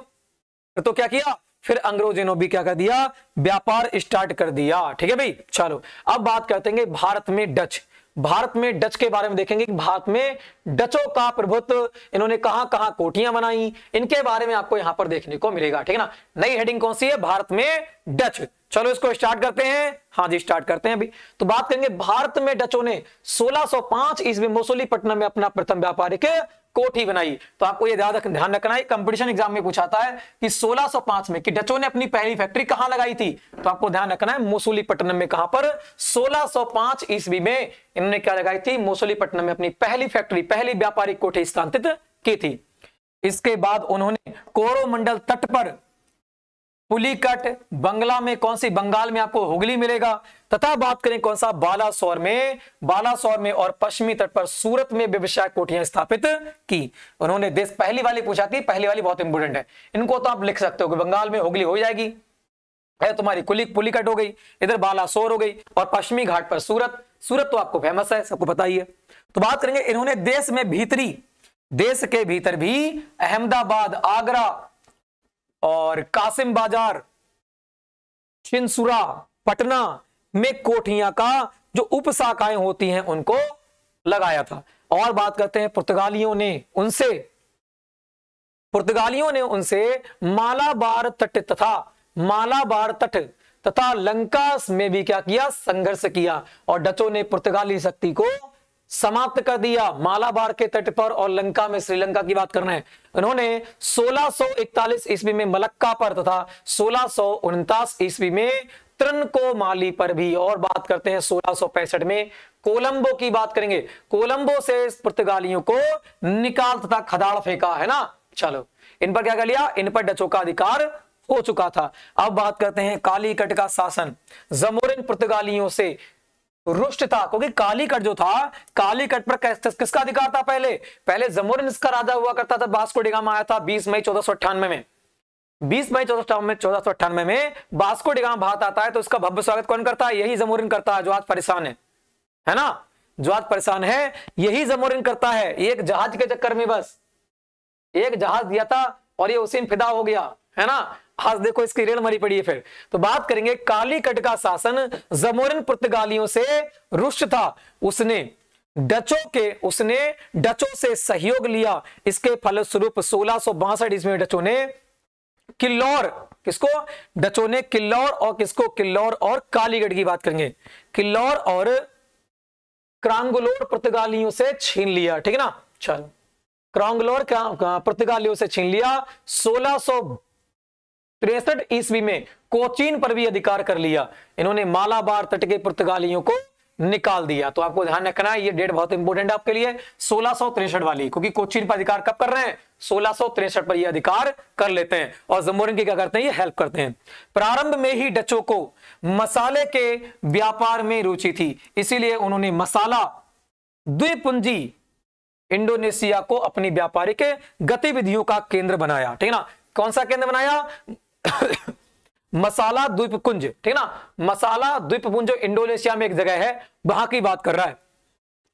फिर तो क्या किया फिर अंग्रेजों ने भी क्या कर दिया व्यापार स्टार्ट कर दिया ठीक है भाई चलो अब बात करते हैं भारत में डच भारत में डच के बारे में देखेंगे कि भारत में डचों का प्रभुत्व इन्होंने कहां कहां कोठियां बनाई इनके बारे में आपको यहां पर देखने को मिलेगा ठीक है ना नई हेडिंग कौन सी है भारत में डच चलो इसको स्टार्ट करते हैं हाँ जी स्टार्ट करते हैं अभी तो बात करेंगे भारत में डचों ने 1605 ईस्वी मोसोलीपट्टनम में अपना प्रथम व्यापारिक कोठी बनाई तो आपको ये याद ध्यान रखना है कंपटीशन एग्जाम में पूछाता है कि 1605 में कि डचों ने अपनी पहली फैक्ट्री कहां लगाई थी तो आपको ध्यान रखना है मोसूलीपट्टनम में कहां पर 1605 ईस्वी में इन्होंने क्या लगाई थी मोसूलीपट्टनम में अपनी पहली फैक्ट्री पहली व्यापारिक कोठी स्थानांतरित की थी इसके बाद उन्होंने कोरोमंडल तट पर पुलिकट बंगला में कौन सी बंगाल में आपको हुगली मिलेगा तथा बात करें कौन सा बालासोर में बालासोर में और पश्चिमी तट पर सूरत में व्यवसाय कोठियां स्थापित की उन्होंने देश पहली वाली पूछा थी पहली वाली बहुत इंपोर्टेंट है इनको तो आप लिख सकते हो कि बंगाल में होगली हो जाएगी है तुम्हारी कुली पुली कट हो गई इधर बालासोर हो गई और पश्चिमी घाट पर सूरत सूरत तो आपको फेमस है सबको पता ही है तो बात करेंगे इन्होंने देश में भीतरी देश के भीतर भी अहमदाबाद आगरा और कासिम बाजार छिनसुरा पटना में कोठिया का जो उप शाखाएं होती हैं उनको लगाया था और बात करते हैं पुर्तगालियों ने उनसे पुर्तगालियों ने उनसे मालाबार तट तथा मालाबार तट तथा लंका में भी क्या किया संघर्ष किया और डचों ने पुर्तगाली शक्ति को समाप्त कर दिया मालाबार के तट पर और लंका में श्रीलंका की बात करना है उन्होंने 1641 ईस्वी में मलक्का पर तथा सोलह ईस्वी में त्रनको को माली पर भी और बात करते हैं सोलह में कोलंबो की बात करेंगे कोलंबो से पुर्तगालियों को निकाल तथा खदाड़ फेंका है ना चलो इन पर क्या कर लिया इन पर डचों का अधिकार हो चुका था अब बात करते हैं कालीकट का शासन जमोरिन पुर्तगालियों से रुष्ट था क्योंकि कालीकट जो था कालीकट पर किसका अधिकार था पहले पहले जमोरिन इसका राजा हुआ करता था बास्को डिगामा आया था 20 मई चौदह में बीस मई चौदह में चौदह सौ अट्ठानवे में बास्को डिगाम भारत आता है तो इसका भव्य स्वागत कौन करता है यही जमुरिन करता है जो आज परेशान है है ना जो आज परेशान है यही जमुरिन करता है एक जहाज के चक्कर में बस एक जहाज दिया था और ये उसी में फिदा हो गया है ना आज देखो इसकी रेल मरी पड़ी है फिर तो बात करेंगे काली कट का शासन जमोरिन पुर्तगालियों से रुष्ट था उसने डचो के उसने डचो से सहयोग लिया इसके फलस्वरूप सोलह ईस्वी में डचो ने किल्लौर किसको डचो ने किल्लौर और किसको किल्लौर और कालीगढ़ की बात करेंगे किल्लौर और क्रांगलोर पुर्तगालियों से छीन लिया ठीक है ना चलो क्रांगलोर पुर्तगालियों से छीन लिया सोलह तिरसठ ईस्वी में कोचीन पर भी अधिकार कर लिया इन्होंने मालाबार तट के पुर्तगालियों को निकाल दिया तो आपको ध्यान रखना है ये डेट बहुत इंपोर्टेंट है आपके लिए सोलह वाली क्योंकि कोचीन पर अधिकार कब कर रहे हैं सोलह पर यह अधिकार कर लेते हैं और जमोरन की क्या करते हैं ये हेल्प करते हैं प्रारंभ में ही डचों को मसाले के व्यापार में रुचि थी इसीलिए उन्होंने मसाला द्विपुंजी इंडोनेशिया को अपनी व्यापारिक गतिविधियों का केंद्र बनाया ठीक ना कौन सा केंद्र बनाया *coughs* मसाला कुंज ठीक ना मसाला द्वीपपुंज इंडोनेशिया में एक जगह है वहां की बात कर रहा है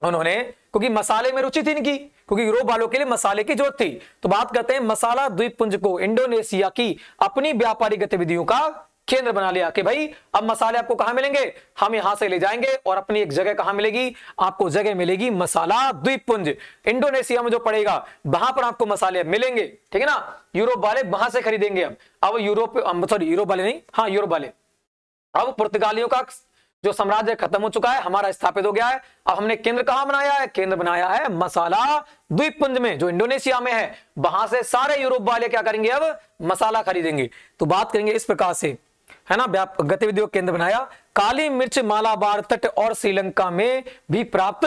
उन्होंने क्योंकि मसाले में रुचि थी इनकी क्योंकि यूरोप वालों के लिए मसाले की जरूरत थी तो बात करते हैं मसाला द्वीपपुंज को इंडोनेशिया की अपनी व्यापारिक गतिविधियों का केंद्र बना लिया कि भाई अब मसाले आपको कहां मिलेंगे हम यहां से ले जाएंगे और अपनी एक जगह कहां मिलेगी आपको जगह मिलेगी मसाला द्वीपपुंज इंडोनेशिया में जो पड़ेगा वहां पर आपको मसाले मिलेंगे ठीक है ना यूरोप वाले वहां से खरीदेंगे अब अब यूरोप सॉरी यूरोप वाले नहीं हाँ यूरोप वाले अब पुर्तगालियों का जो साम्राज्य खत्म हो चुका है हमारा स्थापित हो गया है अब हमने केंद्र कहां बनाया है केंद्र बनाया है मसाला द्वीपपुंज में जो इंडोनेशिया में है वहां से सारे यूरोप वाले क्या करेंगे अब मसाला खरीदेंगे तो बात करेंगे इस प्रकार से है ना गतिविधियों केंद्र बनाया काली मिर्च मालाबार तट और श्रीलंका में भी प्राप्त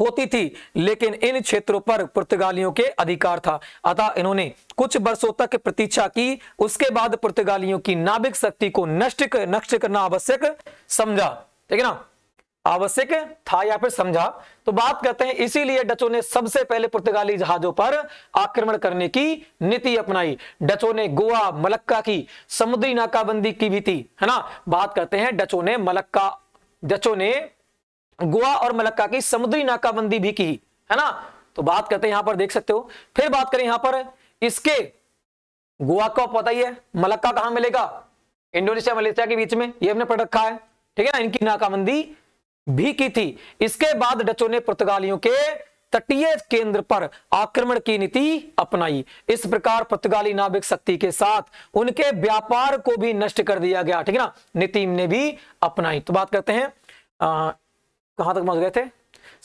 होती थी लेकिन इन क्षेत्रों पर पुर्तगालियों के अधिकार था अतः इन्होंने कुछ वर्षों तक प्रतीक्षा की उसके बाद पुर्तगालियों की नाभिक शक्ति को नष्ट नष्ट करना आवश्यक समझा ठीक है ना आवश्यक था या फिर समझा तो बात करते हैं इसीलिए डचों ने सबसे पहले पुर्तगाली जहाजों पर आक्रमण करने की नीति अपनाई डचों ने गोवा मलक्का की समुद्री नाकाबंदी की भी थी है ना बात करते हैं डचों ने मलक्का डचों ने गोवा और मलक्का की समुद्री नाकाबंदी भी की है ना तो बात करते हैं यहां पर देख सकते हो फिर बात करें यहां पर इसके गोवा को पता ही है मलक्का कहां मिलेगा इंडोनेशिया मलेशिया के बीच में ये हमने पढ़ रखा है ठीक है ना इनकी नाकाबंदी भी की थी इसके बाद डचों ने पुर्तगालियों के तटीय केंद्र पर आक्रमण की नीति अपनाई इस प्रकार पुर्तगाली नाविक शक्ति के साथ उनके व्यापार को भी नष्ट कर दिया गया ठीक है ना नीति ने भी अपनाई तो बात करते हैं कहां तक पहुंच गए थे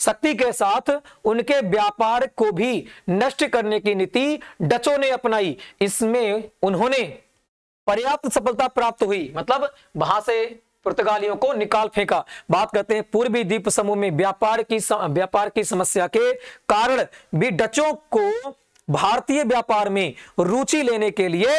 शक्ति के साथ उनके व्यापार को भी नष्ट करने की नीति डचों ने अपनाई इसमें उन्होंने पर्याप्त सफलता प्राप्त हुई मतलब वहां से पुर्तगालियों को निकाल फेंका बात करते हैं पूर्वी द्वीप समूह में व्यापार की व्यापार की समस्या के कारण भी डचों को भारतीय व्यापार में रुचि लेने के लिए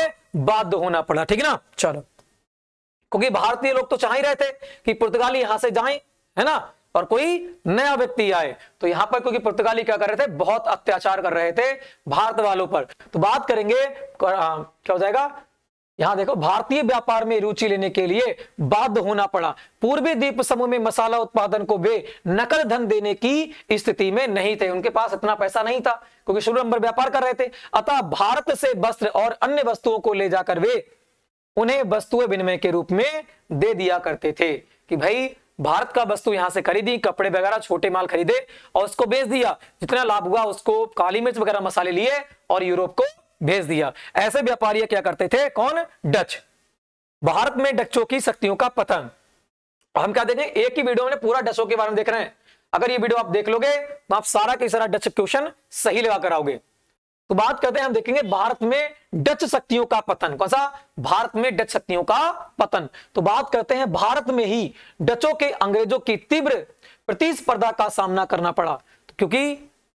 बाध्य होना पड़ा ठीक है ना चलो क्योंकि भारतीय लोग तो चाह ही रहे थे कि पुर्तगाली यहां से जाए है ना और कोई नया व्यक्ति आए तो यहां पर क्योंकि पुर्तगाली क्या कर रहे थे बहुत अत्याचार कर रहे थे भारत वालों पर तो बात करेंगे क्या हो जाएगा यहां देखो भारतीय व्यापार में रुचि लेने के लिए बाध्य होना पड़ा पूर्वी द्वीप समूह में मसाला उत्पादन को वे नकल धन देने की स्थिति में नहीं थे उनके पास इतना पैसा नहीं था क्योंकि शुरू नंबर व्यापार कर रहे थे अतः भारत से वस्त्र और अन्य वस्तुओं को ले जाकर वे उन्हें वस्तुएं विनिमय के रूप में दे दिया करते थे कि भाई भारत का वस्तु यहां से खरीदी कपड़े वगैरह छोटे माल खरीदे और उसको बेच दिया जितना लाभ हुआ उसको काली मिर्च वगैरह मसाले लिए और यूरोप को भेज दिया ऐसे व्यापारी क्या करते थे कौन डच भारत में डचों की शक्तियों का पतन हम क्या देखें एक ही वीडियो में पूरा डचों के बारे में देख रहे हैं अगर ये वीडियो आप देख लोगे तो आप सारा के सारा डच क्वेश्चन सही लगा कर आओगे तो बात करते हैं हम देखेंगे भारत में डच शक्तियों का पतन कौन सा भारत में डच शक्तियों का पतन तो बात करते हैं भारत में ही डचों के अंग्रेजों की तीव्र प्रतिस्पर्धा का सामना करना पड़ा तो क्योंकि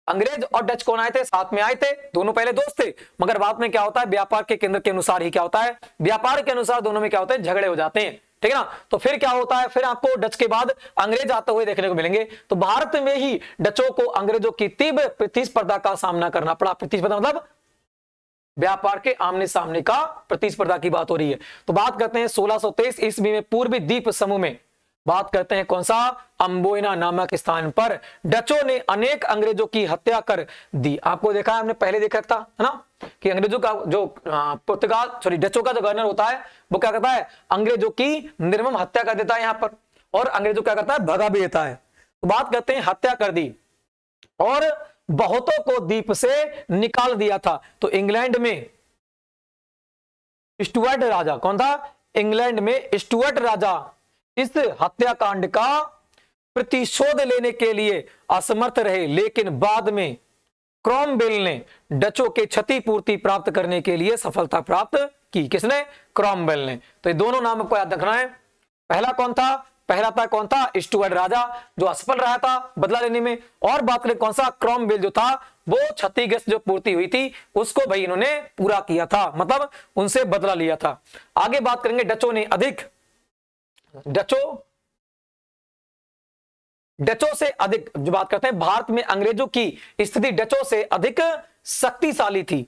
अंग्रेज और डच कौन आए थे साथ में आए थे दोनों पहले दोस्त थे मगर बाद में क्या होता है व्यापार के केंद्र के अनुसार ही क्या होता है व्यापार के अनुसार दोनों में क्या होता है झगड़े हो जाते हैं ठीक है ना तो फिर क्या होता है फिर आपको डच के बाद अंग्रेज आते हुए देखने को मिलेंगे तो भारत में ही डचों को अंग्रेजों की तीव्र प्रतिस्पर्धा का सामना करना पड़ा प्रतिस्पर्धा मतलब व्यापार के आमने सामने का प्रतिस्पर्धा की बात हो रही है तो बात करते हैं तेईस ईस्वी में पूर्वी द्वीप समूह में बात करते हैं कौन सा अम्बोइना नामक स्थान पर डचों ने अनेक अंग्रेजों की हत्या कर दी आपको देखा है हमने पहले देखा था है ना कि अंग्रेजों का जो पुर्तगाल सॉरी डचों का जो गवर्नर होता है वो क्या करता है अंग्रेजों की निर्मम हत्या कर देता है यहां पर और अंग्रेजों क्या करता है भगा भी देता है तो बात करते हैं हत्या कर दी और बहुतों को द्वीप से निकाल दिया था तो इंग्लैंड में स्टुअर्ट राजा कौन था इंग्लैंड में स्टुअर्ट राजा इस हत्याकांड का प्रतिशोध लेने के लिए असमर्थ रहे लेकिन बाद में क्रॉमबेल ने डचों के क्षतिपूर्ति प्राप्त करने के लिए सफलता प्राप्त की किसने क्रॉमबेल ने तो ये दोनों नाम आपको याद रखना है पहला कौन था पहला था कौन था स्टुअर्ड राजा जो असफल रहा था बदला लेने में और बात करें कौन सा क्रॉमबेल जो था वो क्षतिग्रस्त जो पूर्ति हुई थी उसको भाई इन्होंने पूरा किया था मतलब उनसे बदला लिया था आगे बात करेंगे डचों ने अधिक डचो डचों से अधिक जो बात करते हैं भारत में अंग्रेजों की स्थिति डचों से अधिक शक्तिशाली थी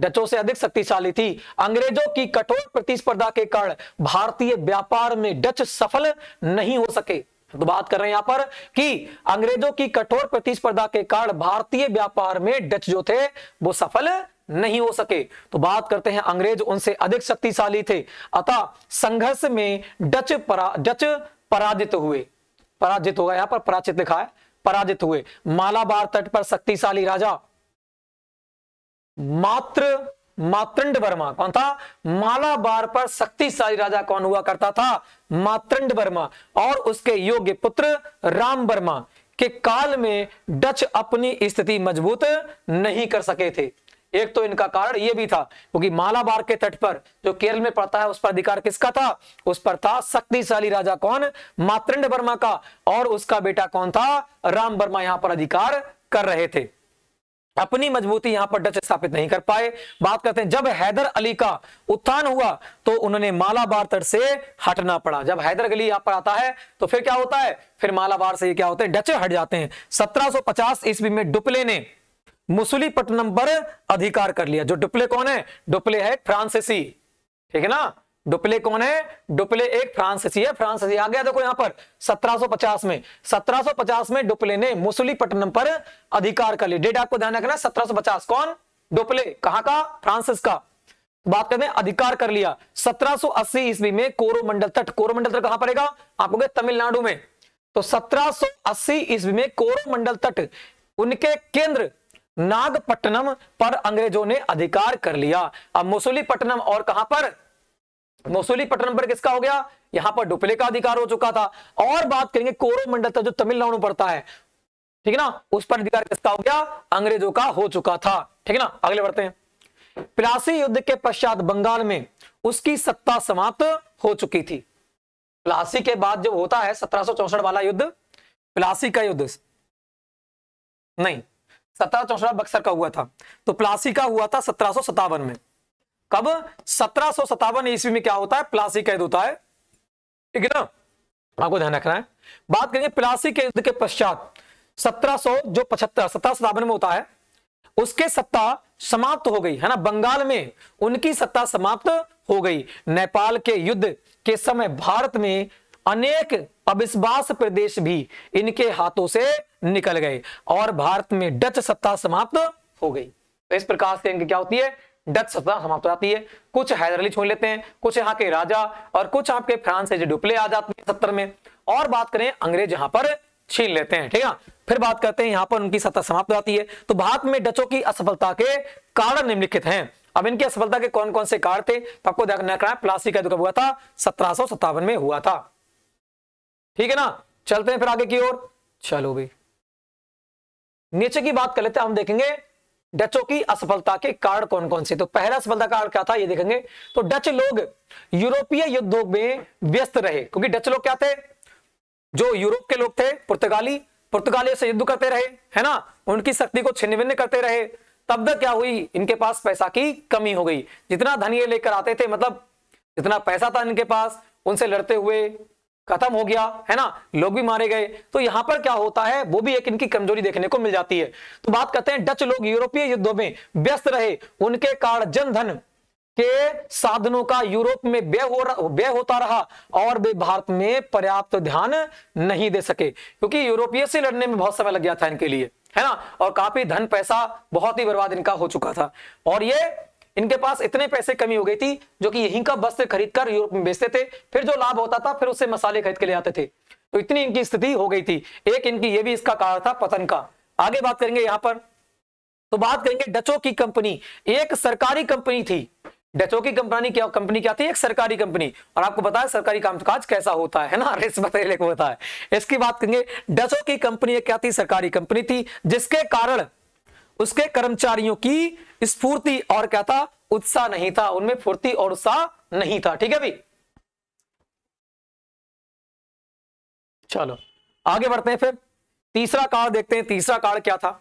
डचों से अधिक शक्तिशाली थी अंग्रेजों की कठोर प्रतिस्पर्धा के कारण भारतीय व्यापार में डच सफल नहीं हो सके तो बात कर रहे हैं यहां पर कि अंग्रेजों की कठोर प्रतिस्पर्धा के कारण भारतीय व्यापार में डच जो थे वो सफल नहीं हो सके तो बात करते हैं अंग्रेज उनसे अधिक शक्तिशाली थे अतः संघर्ष में डच परा डच पराजित हुए पराजित होगा यहां पर पराजित लिखा है पराजित हुए मालाबार तट पर शक्तिशाली राजा मात्र मातृंड वर्मा कौन था मालाबार पर शक्तिशाली राजा कौन हुआ करता था मातृंड वर्मा और उसके योग्य पुत्र राम वर्मा के काल में डच अपनी स्थिति मजबूत नहीं कर सके थे एक तो इनका कारण यह भी था क्योंकि मालाबार के तट पर जो केरल में पड़ता है उस पर अधिकार किसका था उस पर था शक्तिशाली राजा कौन मातृंड वर्मा का और उसका बेटा कौन था राम वर्मा यहां पर अधिकार कर रहे थे अपनी मजबूती यहां पर डच स्थापित नहीं कर पाए बात करते हैं जब हैदर अली का उत्थान हुआ तो उन्होंने मालाबार तट से हटना पड़ा जब हैदर अली यहां पर आता है तो फिर क्या होता है फिर मालाबार से ये क्या होते हैं डच हट जाते हैं 1750 ईस्वी में डुपले ने मुसुलीपट्टनम पर अधिकार कर लिया जो डुप्ले कौन है डुप्ले है फ्रांसीसी ठीक है ना डुप्ले कौन है डुप्ले एक फ्रांसीसी है फ्रांसीसी आ गया देखो यहां पर 1750 में 1750 में डुप्ले ने मुसुलीपट्टनम पर अधिकार कर लिया डेट आपको ध्यान रखना 1750 कौन डुप्ले कहां का फ्रांसिस का तो बात करते हैं अधिकार कर लिया 1780 ईस्वी में कोरोमंडल तट कोरोमंडल तट कहां पड़ेगा आपको तमिलनाडु में तो 1780 ईस्वी में कोरोमंडल तट उनके केंद्र नागपट्टनम पर अंग्रेजों ने अधिकार कर लिया अब मुसुलीपट्टनम और कहां पर मुसुलीपट्टनम पर किसका हो गया यहां पर डुपले का अधिकार हो चुका था और बात करेंगे कोरोमंडल था जो तमिलनाडु पड़ता है ठीक है ना उस पर अधिकार किसका हो गया अंग्रेजों का हो चुका था ठीक है ना अगले बढ़ते हैं प्लासी युद्ध के पश्चात बंगाल में उसकी सत्ता समाप्त हो चुकी थी प्लासी के बाद जो होता है सत्रह वाला युद्ध प्लासी का युद्ध नहीं सत्रह चौसठ बक्सर का हुआ था तो प्लासी का हुआ था सत्रह में कब सत्रह सौ ईस्वी में क्या होता है प्लासी कैद होता है ठीक है ना आपको ध्यान रखना है बात करेंगे प्लासी के युद्ध के पश्चात सत्रह सो जो पचहत्तर सत्रह सतावन में होता है उसके सत्ता समाप्त हो गई है ना बंगाल में उनकी सत्ता समाप्त हो गई नेपाल के युद्ध के समय भारत में अनेक अविश्वास प्रदेश भी इनके हाथों से निकल गए और भारत में डच सत्ता समाप्त हो गई तो इस प्रकार से इनकी क्या होती है डच सत्ता समाप्त हो जाती है कुछ हैदर छोड़ लेते हैं कुछ यहाँ के राजा और कुछ आपके फ्रांस से जो डुप्ले आ जाते हैं सत्तर में और बात करें अंग्रेज यहां पर छीन लेते हैं ठीक है फिर बात करते हैं यहां पर उनकी सत्ता समाप्त हो जाती है तो भारत में डचों की असफलता के कारण निम्नलिखित हैं अब इनकी असफलता के कौन कौन से कारण थे तो आपको देखना प्लासी का जो हुआ था सत्रह में हुआ था ठीक है ना चलते हैं फिर आगे की ओर चलो भाई नीचे की बात कर लेते हैं हम देखेंगे डचों की असफलता के कारण कौन कौन से तो पहला असफलता कारण क्या था ये देखेंगे तो डच लोग यूरोपीय युद्धों में व्यस्त रहे क्योंकि डच लोग क्या थे जो यूरोप के लोग थे पुर्तगाली पुर्तगाली से युद्ध करते रहे है ना उनकी शक्ति को छिन्न भिन्न करते रहे तब तक क्या हुई इनके पास पैसा की कमी हो गई जितना धन ये लेकर आते थे मतलब जितना पैसा था इनके पास उनसे लड़ते हुए खत्म हो गया है ना लोग भी मारे गए तो यहां पर क्या होता है वो भी एक इनकी कमजोरी देखने को मिल जाती है तो बात करते हैं डच लोग यूरोपीय युद्धों में व्यस्त रहे उनके कारण जनधन के साधनों का यूरोप में व्यय हो व्यय होता रहा और वे भारत में पर्याप्त ध्यान नहीं दे सके क्योंकि यूरोपीय से लड़ने में बहुत समय लग गया था इनके लिए है ना और काफी धन पैसा बहुत ही बर्बाद इनका हो चुका था और ये इनके पास इतने पैसे कमी हो गई थी जो कि यहीं का वस्त्र खरीदकर यूरोप में बेचते थे फिर जो लाभ होता था फिर उससे मसाले खरीद के ले आते थे तो इतनी इनकी स्थिति हो गई थी एक इनकी ये भी इसका कारण था पतन का आगे बात करेंगे यहां पर तो बात करेंगे डचो की कंपनी एक सरकारी कंपनी थी डचो की कंपनी क्या कंपनी क्या थी एक सरकारी कंपनी और आपको बताया सरकारी कामकाज कैसा होता है ना रेस बताइए बताया इसकी बात करेंगे डचो की कंपनी क्या थी सरकारी कंपनी थी जिसके कारण उसके कर्मचारियों की स्फूर्ति और क्या था उत्साह नहीं था उनमें फूर्ति और उत्साह नहीं था ठीक है भी चलो आगे बढ़ते हैं फिर तीसरा कार्ड देखते हैं तीसरा कार्ड क्या था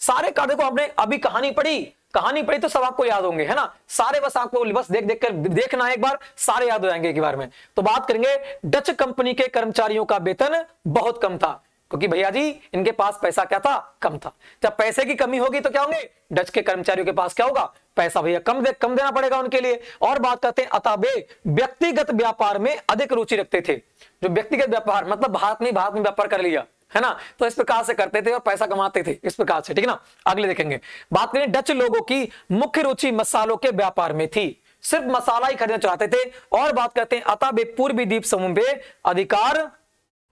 सारे कार्ड को आपने अभी कहानी पढ़ी कहानी पढ़ी तो सब आपको याद होंगे है ना सारे बस आपको बस देख देख कर देखना है एक बार सारे याद हो जाएंगे एक बार में तो बात करेंगे डच कंपनी के कर्मचारियों का वेतन बहुत कम था क्योंकि भैया जी इनके पास पैसा क्या था कम था जब पैसे की कमी होगी तो क्या होंगे डच के कर्मचारियों के पास क्या होगा पैसा भैया कम दे कम देना पड़ेगा उनके लिए और बात करते हैं अतः वे व्यक्तिगत व्यापार में अधिक रुचि रखते थे जो व्यक्तिगत व्यापार मतलब भारत में भारत में व्यापार कर लिया है ना तो इस प्रकार से करते थे और पैसा कमाते थे इस प्रकार से ठीक है ना अगले देखेंगे बात करें डच लोगों की मुख्य रुचि मसालों के व्यापार में थी सिर्फ मसाला ही खरीदना चाहते थे और बात करते हैं अतः वे पूर्वी द्वीप समूह में अधिकार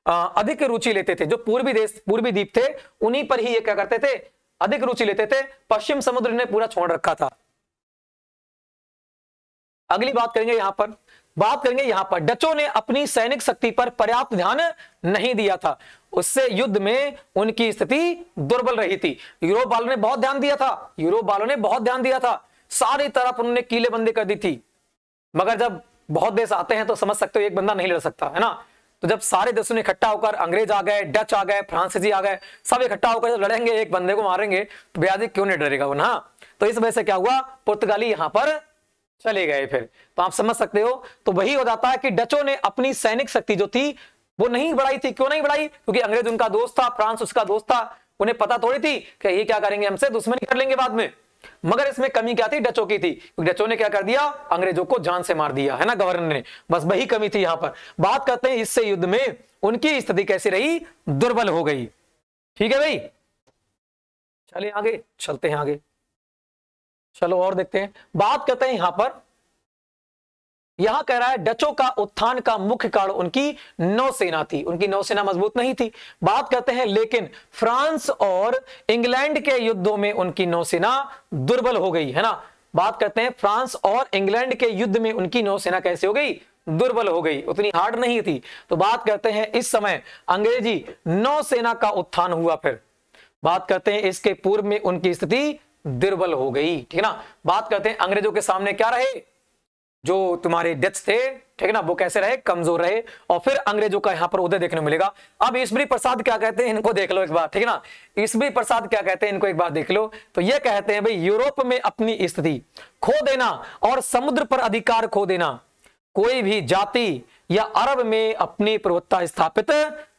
अधिक रुचि लेते थे जो पूर्वी देश पूर्वी द्वीप थे उन्हीं पर ही ये क्या करते थे अधिक रुचि लेते थे पश्चिम समुद्र ने पूरा छोड़ रखा था अगली बात करेंगे यहां पर बात करेंगे यहां पर डचो ने अपनी सैनिक शक्ति पर पर्याप्त ध्यान नहीं दिया था उससे युद्ध में उनकी स्थिति दुर्बल रही थी यूरोप वालों ने बहुत ध्यान दिया था यूरोप वालों ने बहुत ध्यान दिया था सारी तरफ उन्होंने कीलेबंदी कर दी थी मगर जब बहुत देश आते हैं तो समझ सकते हो एक बंदा नहीं लड़ सकता है ना तो जब सारे देशों ने इकट्ठा होकर अंग्रेज आ गए डच आ गए फ्रांसीसी आ गए सब इकट्ठा होकर जब लड़ेंगे एक बंदे को मारेंगे तो ब्याजी क्यों नहीं डरेगा वो ना तो इस वजह से क्या हुआ पुर्तगाली यहां पर चले गए फिर तो आप समझ सकते हो तो वही हो जाता है कि डचों ने अपनी सैनिक शक्ति जो थी वो नहीं बढ़ाई थी क्यों नहीं बढ़ाई क्योंकि अंग्रेज उनका दोस्त था फ्रांस उसका दोस्त था उन्हें पता थोड़ी थी कि ये क्या करेंगे हमसे दुश्मनी कर लेंगे बाद में मगर इसमें कमी क्या थी डचों की थी डचों ने क्या कर दिया अंग्रेजों को जान से मार दिया है ना गवर्नर ने बस वही कमी थी यहां पर बात करते हैं इससे युद्ध में उनकी स्थिति कैसी रही दुर्बल हो गई ठीक है भाई चले आगे चलते हैं आगे चलो और देखते हैं बात करते हैं यहां पर यहां कह रहा है डचों का उत्थान का मुख्य कारण उनकी नौसेना थी उनकी नौसेना मजबूत नहीं थी बात करते हैं लेकिन फ्रांस और इंग्लैंड के युद्धों में उनकी नौसेना दुर्बल हो गई है ना बात करते हैं फ्रांस और इंग्लैंड के युद्ध में उनकी नौसेना कैसे हो गई दुर्बल हो गई उतनी हार्ड नहीं थी तो बात करते हैं इस समय अंग्रेजी नौसेना का उत्थान हुआ फिर बात करते हैं इसके पूर्व में उनकी स्थिति दुर्बल हो गई ठीक है ना बात करते हैं अंग्रेजों के सामने क्या रहे जो तुम्हारे डच थे ठीक है ना वो कैसे रहे कमजोर रहे और फिर अंग्रेजों का यहाँ पर उदय देखने को मिलेगा अब ईश्वरी प्रसाद क्या कहते हैं इनको देख लो एक बार ठीक है ना ईश्वरी प्रसाद क्या कहते हैं इनको एक बार देख लो तो ये कहते हैं भाई यूरोप में अपनी स्थिति खो देना और समुद्र पर अधिकार खो देना कोई भी जाति या अरब में अपनी प्रवत्ता स्थापित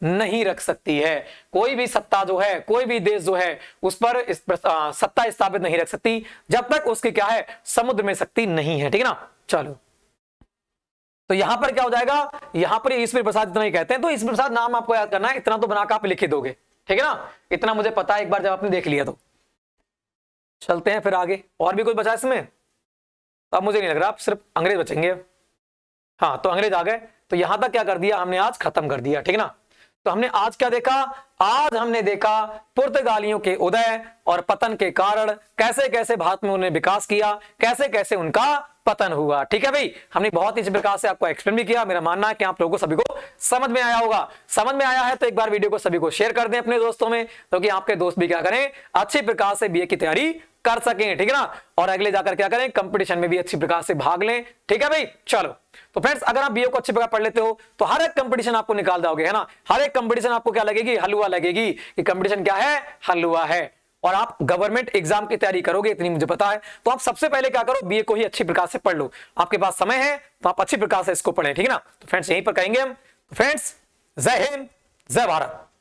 नहीं रख सकती है कोई भी सत्ता जो है कोई भी देश जो है उस पर इस, आ, सत्ता स्थापित नहीं रख सकती जब तक उसकी क्या है समुद्र में शक्ति नहीं है ठीक है ना चलो तो यहां पर क्या हो जाएगा यहां पर ईश्वरी प्रसाद इतना ही कहते हैं तो ईश्वर प्रसाद नाम आपको याद करना है इतना तो बनाकर आप लिखे दोगे ठीक है ना इतना मुझे पता है एक बार जब आपने देख लिया तो चलते हैं फिर आगे और भी कुछ बचा इसमें तो अब मुझे नहीं लग रहा आप सिर्फ अंग्रेज बचेंगे हाँ तो अंग्रेज आ गए तो यहां तक क्या कर दिया हमने आज खत्म कर दिया ठीक ना तो हमने आज क्या देखा आज हमने देखा पुर्तगालियों के उदय और पतन के कारण कैसे कैसे भारत में उन्होंने विकास किया कैसे कैसे उनका पतन हुआ ठीक है भाई हमने बहुत इस प्रकार से आपको एक्सप्लेन भी किया मेरा मानना है कि आप लोगों को सभी को समझ में आया होगा समझ में आया है तो एक बार वीडियो को सभी को शेयर कर दें अपने दोस्तों में तो कि आपके दोस्त भी क्या करें अच्छी प्रकार से बीए की तैयारी कर सकें ठीक है ना और अगले जाकर क्या करें कंपटीशन में भी अच्छी प्रकार से भाग लें ठीक है भाई चलो तो फ्रेंड्स अगर आप बीए को अच्छी प्रकार पढ़ लेते हो तो हर एक कंपटीशन आपको निकाल दोगे है ना हर एक कंपटीशन आपको क्या लगेगी हलवा लगेगी कि कंपटीशन क्या है हलवा है और आप गवर्नमेंट एग्जाम की तैयारी करोगे इतनी मुझे पता है तो आप सबसे पहले क्या करो बीए को ही अच्छी प्रकार से पढ़ लो आपके पास समय है तो आप अच्छी प्रकार से इसको पढ़ें ठीक है ना तो फ्रेंड्स यहीं पर कहेंगे हम फ्रेंड्स तो जय हिंद जय भारत